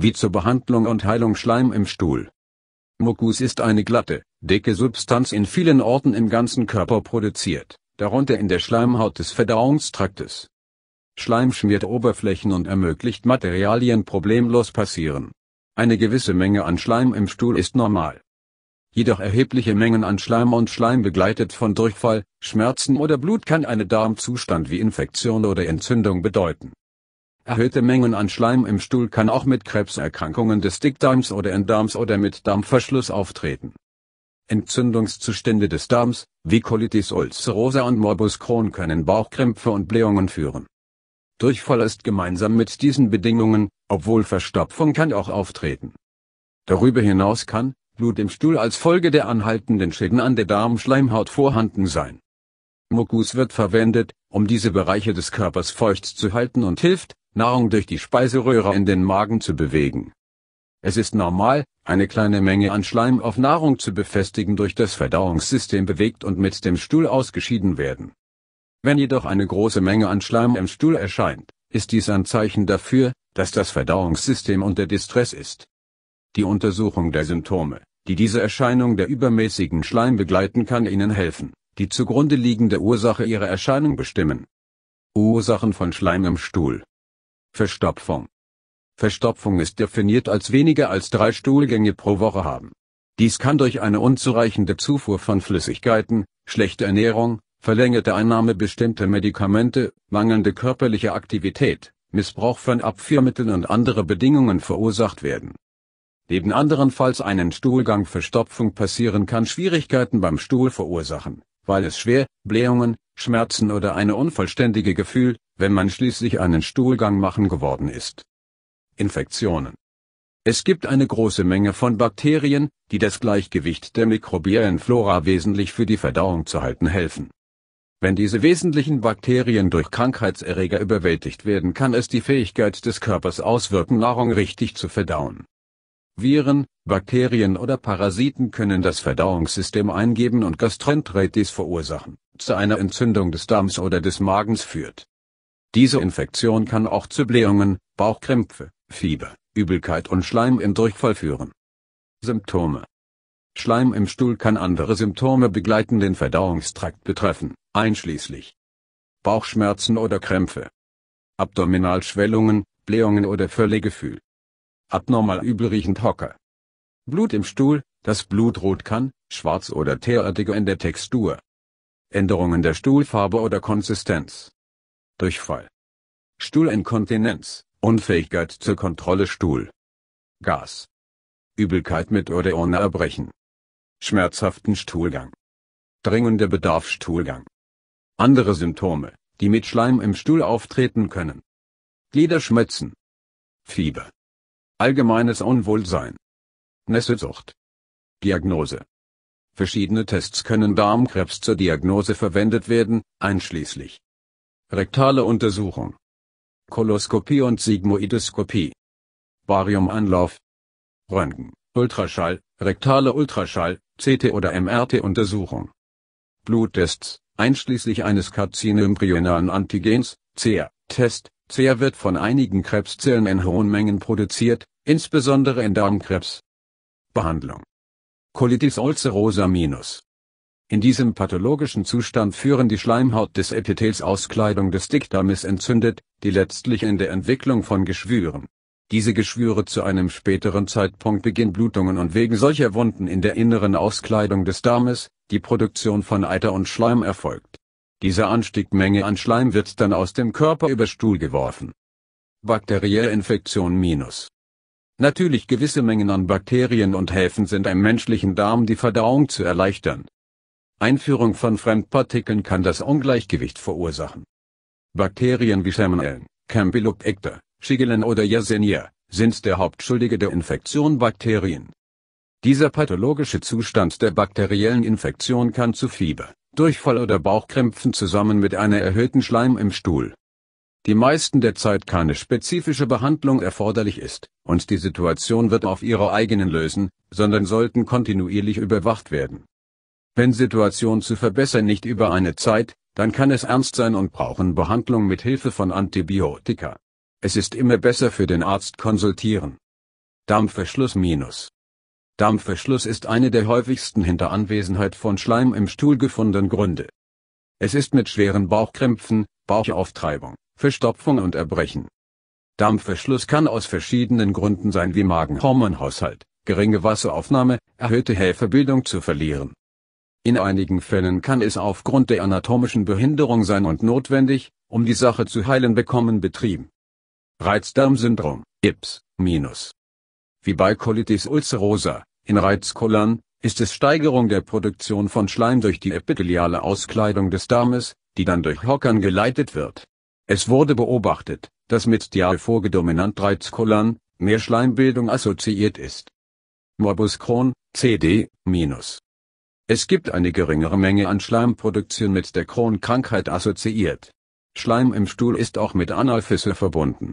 wie zur Behandlung und Heilung Schleim im Stuhl. Mucus ist eine glatte, dicke Substanz in vielen Orten im ganzen Körper produziert, darunter in der Schleimhaut des Verdauungstraktes. Schleim schmiert Oberflächen und ermöglicht Materialien problemlos passieren. Eine gewisse Menge an Schleim im Stuhl ist normal. Jedoch erhebliche Mengen an Schleim und Schleim begleitet von Durchfall, Schmerzen oder Blut kann einen Darmzustand wie Infektion oder Entzündung bedeuten. Erhöhte Mengen an Schleim im Stuhl kann auch mit Krebserkrankungen des Dickdarms oder Enddarms oder mit Darmverschluss auftreten. Entzündungszustände des Darms, wie Colitis ulcerosa und Morbus Crohn können Bauchkrämpfe und Blähungen führen. Durchfall ist gemeinsam mit diesen Bedingungen, obwohl Verstopfung kann auch auftreten. Darüber hinaus kann Blut im Stuhl als Folge der anhaltenden Schäden an der Darmschleimhaut vorhanden sein. Mukus wird verwendet, um diese Bereiche des Körpers feucht zu halten und hilft, Nahrung durch die Speiseröhre in den Magen zu bewegen. Es ist normal, eine kleine Menge an Schleim auf Nahrung zu befestigen durch das Verdauungssystem bewegt und mit dem Stuhl ausgeschieden werden. Wenn jedoch eine große Menge an Schleim im Stuhl erscheint, ist dies ein Zeichen dafür, dass das Verdauungssystem unter Distress ist. Die Untersuchung der Symptome, die diese Erscheinung der übermäßigen Schleim begleiten kann Ihnen helfen, die zugrunde liegende Ursache Ihrer Erscheinung bestimmen. Ursachen von Schleim im Stuhl Verstopfung. Verstopfung ist definiert als weniger als drei Stuhlgänge pro Woche haben. Dies kann durch eine unzureichende Zufuhr von Flüssigkeiten, schlechte Ernährung, verlängerte Einnahme bestimmter Medikamente, mangelnde körperliche Aktivität, Missbrauch von Abführmitteln und andere Bedingungen verursacht werden. Neben anderenfalls einen Stuhlgang Verstopfung passieren kann Schwierigkeiten beim Stuhl verursachen, weil es schwer, Blähungen, Schmerzen oder eine unvollständige Gefühl, wenn man schließlich einen Stuhlgang machen geworden ist. Infektionen. Es gibt eine große Menge von Bakterien, die das Gleichgewicht der mikrobiellen Flora wesentlich für die Verdauung zu halten helfen. Wenn diese wesentlichen Bakterien durch Krankheitserreger überwältigt werden, kann es die Fähigkeit des Körpers auswirken, Nahrung richtig zu verdauen. Viren, Bakterien oder Parasiten können das Verdauungssystem eingeben und Gastroenteritis verursachen, zu einer Entzündung des Darms oder des Magens führt. Diese Infektion kann auch zu Blähungen, Bauchkrämpfe, Fieber, Übelkeit und Schleim im Durchfall führen. Symptome Schleim im Stuhl kann andere Symptome begleiten den Verdauungstrakt betreffen, einschließlich Bauchschmerzen oder Krämpfe, Abdominalschwellungen, Blähungen oder Völlegefühl, abnormal übelriechend Hocker, Blut im Stuhl, das Blut rot kann, schwarz oder teerartiger in der Textur, Änderungen der Stuhlfarbe oder Konsistenz. Durchfall. Stuhlinkontinenz, Unfähigkeit zur Kontrolle Stuhl. Gas. Übelkeit mit oder ohne Erbrechen. Schmerzhaften Stuhlgang. Dringender Bedarf Stuhlgang. Andere Symptome, die mit Schleim im Stuhl auftreten können. Gliederschmerzen. Fieber. Allgemeines Unwohlsein. Nässezucht. Diagnose. Verschiedene Tests können Darmkrebs zur Diagnose verwendet werden, einschließlich Rektale Untersuchung. Koloskopie und Sigmoidoskopie. Bariumanlauf. Röntgen, Ultraschall, rektale Ultraschall, CT oder MRT-Untersuchung. Bluttests, einschließlich eines karzinoembryonalen Antigens, CR, test CR wird von einigen Krebszellen in hohen Mengen produziert, insbesondere in Darmkrebs. Behandlung. Colitis ulcerosa minus. In diesem pathologischen Zustand führen die Schleimhaut des Epithels Auskleidung des Dickdarmes entzündet, die letztlich in der Entwicklung von Geschwüren. Diese Geschwüre zu einem späteren Zeitpunkt beginnen Blutungen und wegen solcher Wunden in der inneren Auskleidung des Darmes, die Produktion von Eiter und Schleim erfolgt. Diese Anstiegmenge an Schleim wird dann aus dem Körper über Stuhl geworfen. Bakterielle Infektion minus. Natürlich gewisse Mengen an Bakterien und Häfen sind im menschlichen Darm die Verdauung zu erleichtern Einführung von Fremdpartikeln kann das Ungleichgewicht verursachen. Bakterien wie Salmonellen, Campylobacter, Shigellen oder Yersinia sind der Hauptschuldige der Infektion Bakterien. Dieser pathologische Zustand der bakteriellen Infektion kann zu Fieber, Durchfall oder Bauchkrämpfen zusammen mit einer erhöhten Schleim im Stuhl. Die meisten der Zeit keine spezifische Behandlung erforderlich ist, und die Situation wird auf ihre eigenen lösen, sondern sollten kontinuierlich überwacht werden. Wenn Situation zu verbessern nicht über eine Zeit, dann kann es ernst sein und brauchen Behandlung mit Hilfe von Antibiotika. Es ist immer besser für den Arzt konsultieren. Dampfverschluss minus. Dampfverschluss ist eine der häufigsten hinter Anwesenheit von Schleim im Stuhl gefundenen Gründe. Es ist mit schweren Bauchkrämpfen, Bauchauftreibung, Verstopfung und Erbrechen. Dampfverschluss kann aus verschiedenen Gründen sein wie Magenhormonhaushalt, geringe Wasseraufnahme, erhöhte Hefebildung zu verlieren, in einigen Fällen kann es aufgrund der anatomischen Behinderung sein und notwendig, um die Sache zu heilen bekommen betrieben. Reizdarmsyndrom, IPS, minus. Wie bei Colitis ulcerosa, in Reizkollern, ist es Steigerung der Produktion von Schleim durch die epitheliale Auskleidung des Darmes, die dann durch Hockern geleitet wird. Es wurde beobachtet, dass mit Dialphogedominant Reizkollern mehr Schleimbildung assoziiert ist. Morbus Crohn, CD, minus. Es gibt eine geringere Menge an Schleimproduktion mit der Kronkrankheit assoziiert. Schleim im Stuhl ist auch mit Analfisse verbunden